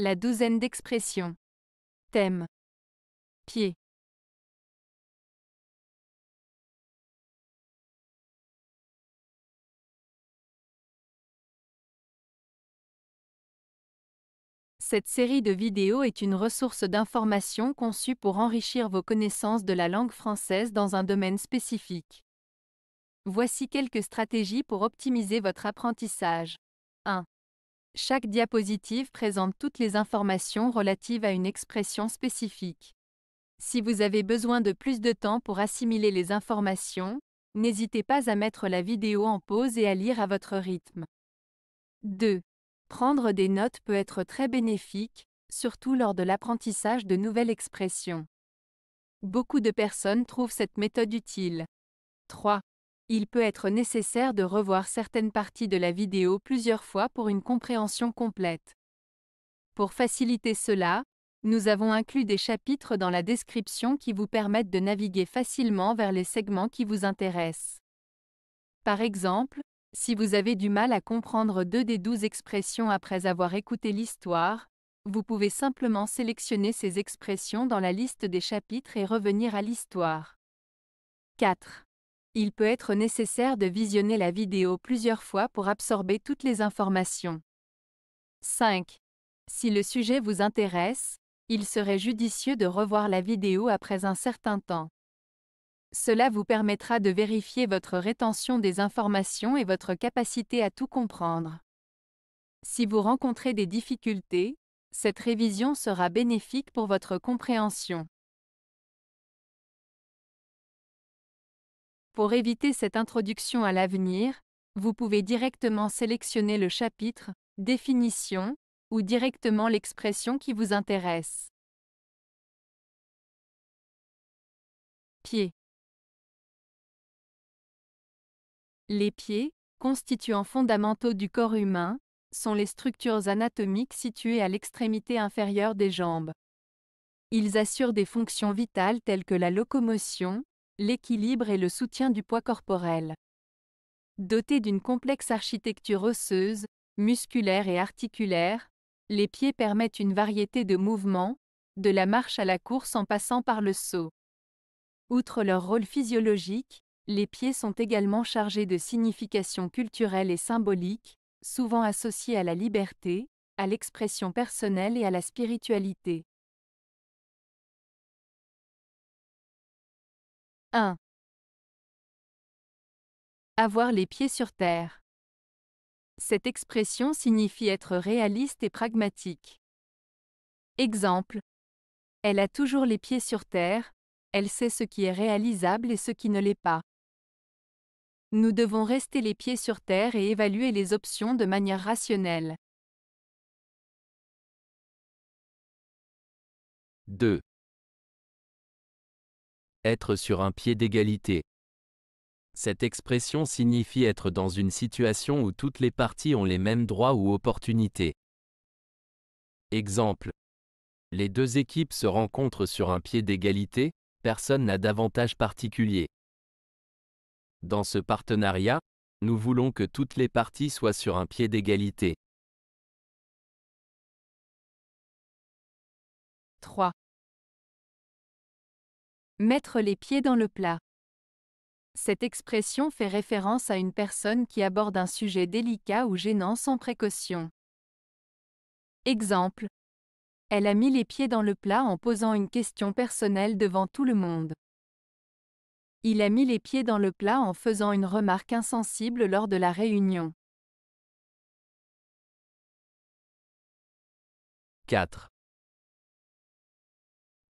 La douzaine d'expressions. Thème. Pied. Cette série de vidéos est une ressource d'information conçue pour enrichir vos connaissances de la langue française dans un domaine spécifique. Voici quelques stratégies pour optimiser votre apprentissage. 1. Chaque diapositive présente toutes les informations relatives à une expression spécifique. Si vous avez besoin de plus de temps pour assimiler les informations, n'hésitez pas à mettre la vidéo en pause et à lire à votre rythme. 2. Prendre des notes peut être très bénéfique, surtout lors de l'apprentissage de nouvelles expressions. Beaucoup de personnes trouvent cette méthode utile. 3 il peut être nécessaire de revoir certaines parties de la vidéo plusieurs fois pour une compréhension complète. Pour faciliter cela, nous avons inclus des chapitres dans la description qui vous permettent de naviguer facilement vers les segments qui vous intéressent. Par exemple, si vous avez du mal à comprendre deux des douze expressions après avoir écouté l'histoire, vous pouvez simplement sélectionner ces expressions dans la liste des chapitres et revenir à l'histoire. 4 il peut être nécessaire de visionner la vidéo plusieurs fois pour absorber toutes les informations. 5. Si le sujet vous intéresse, il serait judicieux de revoir la vidéo après un certain temps. Cela vous permettra de vérifier votre rétention des informations et votre capacité à tout comprendre. Si vous rencontrez des difficultés, cette révision sera bénéfique pour votre compréhension. Pour éviter cette introduction à l'avenir, vous pouvez directement sélectionner le chapitre, définition, ou directement l'expression qui vous intéresse. Pieds. Les pieds, constituants fondamentaux du corps humain, sont les structures anatomiques situées à l'extrémité inférieure des jambes. Ils assurent des fonctions vitales telles que la locomotion, l'équilibre et le soutien du poids corporel. Dotés d'une complexe architecture osseuse, musculaire et articulaire, les pieds permettent une variété de mouvements, de la marche à la course en passant par le saut. Outre leur rôle physiologique, les pieds sont également chargés de significations culturelles et symboliques, souvent associées à la liberté, à l'expression personnelle et à la spiritualité. 1. Avoir les pieds sur terre. Cette expression signifie être réaliste et pragmatique. Exemple. Elle a toujours les pieds sur terre, elle sait ce qui est réalisable et ce qui ne l'est pas. Nous devons rester les pieds sur terre et évaluer les options de manière rationnelle. 2 être sur un pied d'égalité. Cette expression signifie être dans une situation où toutes les parties ont les mêmes droits ou opportunités. Exemple. Les deux équipes se rencontrent sur un pied d'égalité, personne n'a d'avantage particulier. Dans ce partenariat, nous voulons que toutes les parties soient sur un pied d'égalité. 3. Mettre les pieds dans le plat. Cette expression fait référence à une personne qui aborde un sujet délicat ou gênant sans précaution. Exemple. Elle a mis les pieds dans le plat en posant une question personnelle devant tout le monde. Il a mis les pieds dans le plat en faisant une remarque insensible lors de la réunion. 4.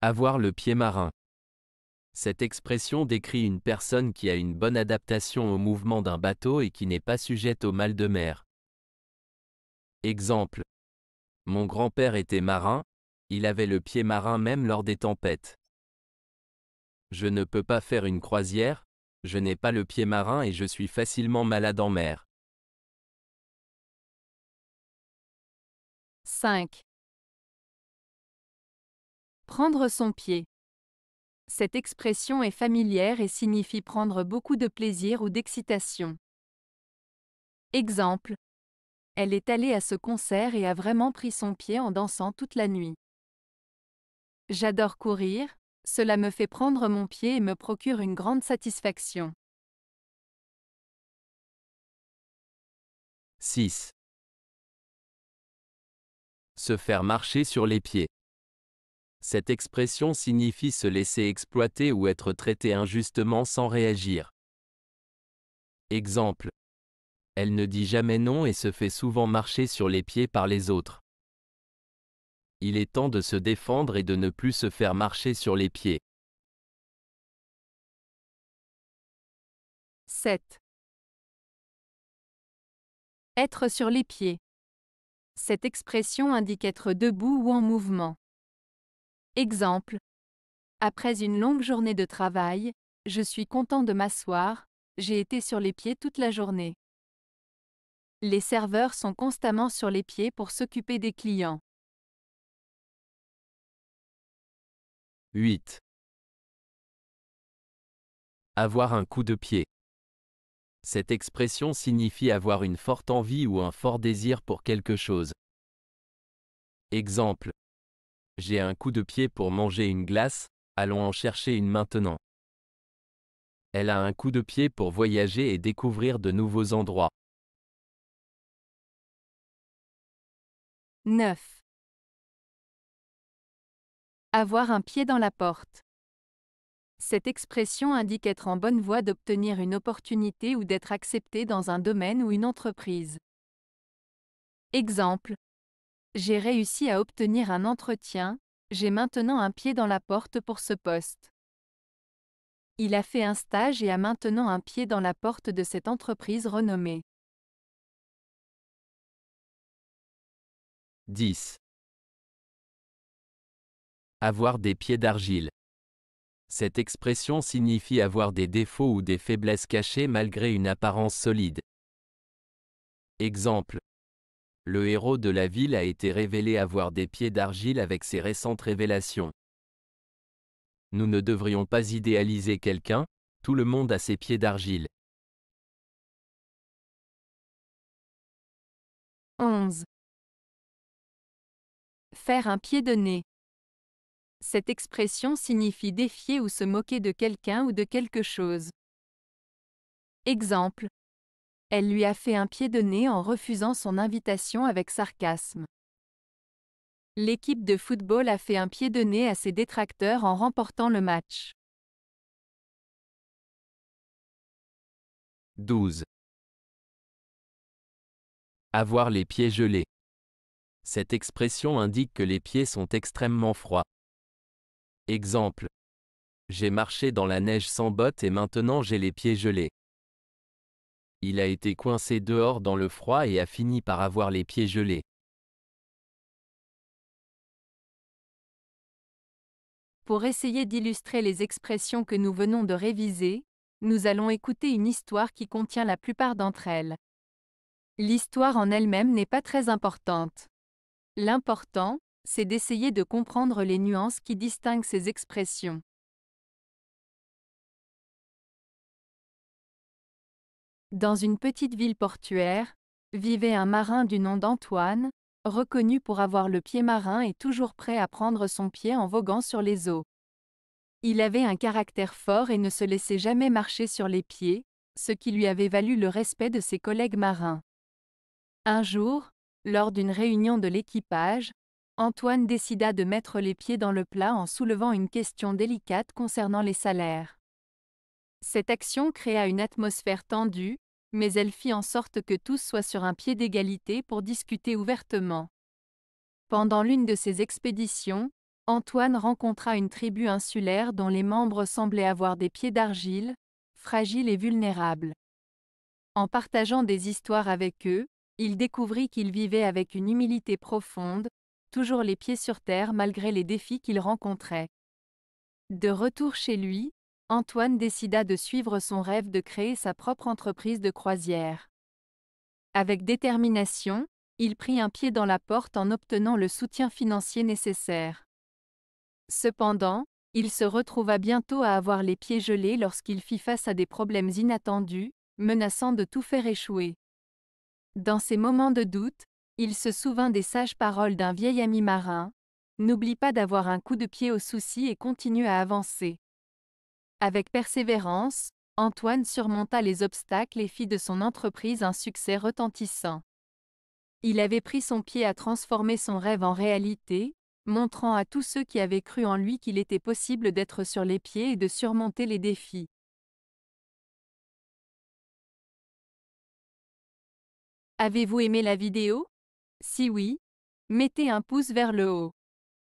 Avoir le pied marin. Cette expression décrit une personne qui a une bonne adaptation au mouvement d'un bateau et qui n'est pas sujette au mal de mer. Exemple. Mon grand-père était marin, il avait le pied marin même lors des tempêtes. Je ne peux pas faire une croisière, je n'ai pas le pied marin et je suis facilement malade en mer. 5. Prendre son pied. Cette expression est familière et signifie prendre beaucoup de plaisir ou d'excitation. Exemple. Elle est allée à ce concert et a vraiment pris son pied en dansant toute la nuit. J'adore courir, cela me fait prendre mon pied et me procure une grande satisfaction. 6. Se faire marcher sur les pieds. Cette expression signifie se laisser exploiter ou être traité injustement sans réagir. Exemple. Elle ne dit jamais non et se fait souvent marcher sur les pieds par les autres. Il est temps de se défendre et de ne plus se faire marcher sur les pieds. 7. Être sur les pieds. Cette expression indique être debout ou en mouvement. Exemple. Après une longue journée de travail, je suis content de m'asseoir, j'ai été sur les pieds toute la journée. Les serveurs sont constamment sur les pieds pour s'occuper des clients. 8. Avoir un coup de pied. Cette expression signifie avoir une forte envie ou un fort désir pour quelque chose. Exemple. J'ai un coup de pied pour manger une glace, allons en chercher une maintenant. Elle a un coup de pied pour voyager et découvrir de nouveaux endroits. 9. Avoir un pied dans la porte. Cette expression indique être en bonne voie d'obtenir une opportunité ou d'être accepté dans un domaine ou une entreprise. Exemple, j'ai réussi à obtenir un entretien, j'ai maintenant un pied dans la porte pour ce poste. Il a fait un stage et a maintenant un pied dans la porte de cette entreprise renommée. 10. Avoir des pieds d'argile. Cette expression signifie avoir des défauts ou des faiblesses cachées malgré une apparence solide. Exemple le héros de la ville a été révélé avoir des pieds d'argile avec ses récentes révélations. Nous ne devrions pas idéaliser quelqu'un, tout le monde a ses pieds d'argile. 11. Faire un pied de nez. Cette expression signifie défier ou se moquer de quelqu'un ou de quelque chose. Exemple. Elle lui a fait un pied de nez en refusant son invitation avec sarcasme. L'équipe de football a fait un pied de nez à ses détracteurs en remportant le match. 12. Avoir les pieds gelés. Cette expression indique que les pieds sont extrêmement froids. Exemple. J'ai marché dans la neige sans bottes et maintenant j'ai les pieds gelés. Il a été coincé dehors dans le froid et a fini par avoir les pieds gelés. Pour essayer d'illustrer les expressions que nous venons de réviser, nous allons écouter une histoire qui contient la plupart d'entre elles. L'histoire en elle-même n'est pas très importante. L'important, c'est d'essayer de comprendre les nuances qui distinguent ces expressions. Dans une petite ville portuaire, vivait un marin du nom d'Antoine, reconnu pour avoir le pied marin et toujours prêt à prendre son pied en voguant sur les eaux. Il avait un caractère fort et ne se laissait jamais marcher sur les pieds, ce qui lui avait valu le respect de ses collègues marins. Un jour, lors d'une réunion de l'équipage, Antoine décida de mettre les pieds dans le plat en soulevant une question délicate concernant les salaires. Cette action créa une atmosphère tendue, mais elle fit en sorte que tous soient sur un pied d'égalité pour discuter ouvertement. Pendant l'une de ces expéditions, Antoine rencontra une tribu insulaire dont les membres semblaient avoir des pieds d'argile, fragiles et vulnérables. En partageant des histoires avec eux, il découvrit qu'ils vivaient avec une humilité profonde, toujours les pieds sur terre malgré les défis qu'ils rencontraient. De retour chez lui, Antoine décida de suivre son rêve de créer sa propre entreprise de croisière. Avec détermination, il prit un pied dans la porte en obtenant le soutien financier nécessaire. Cependant, il se retrouva bientôt à avoir les pieds gelés lorsqu'il fit face à des problèmes inattendus, menaçant de tout faire échouer. Dans ces moments de doute, il se souvint des sages paroles d'un vieil ami marin. N'oublie pas d'avoir un coup de pied au souci et continue à avancer. Avec persévérance, Antoine surmonta les obstacles et fit de son entreprise un succès retentissant. Il avait pris son pied à transformer son rêve en réalité, montrant à tous ceux qui avaient cru en lui qu'il était possible d'être sur les pieds et de surmonter les défis. Avez-vous aimé la vidéo Si oui, mettez un pouce vers le haut.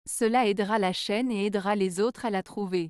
Cela aidera la chaîne et aidera les autres à la trouver.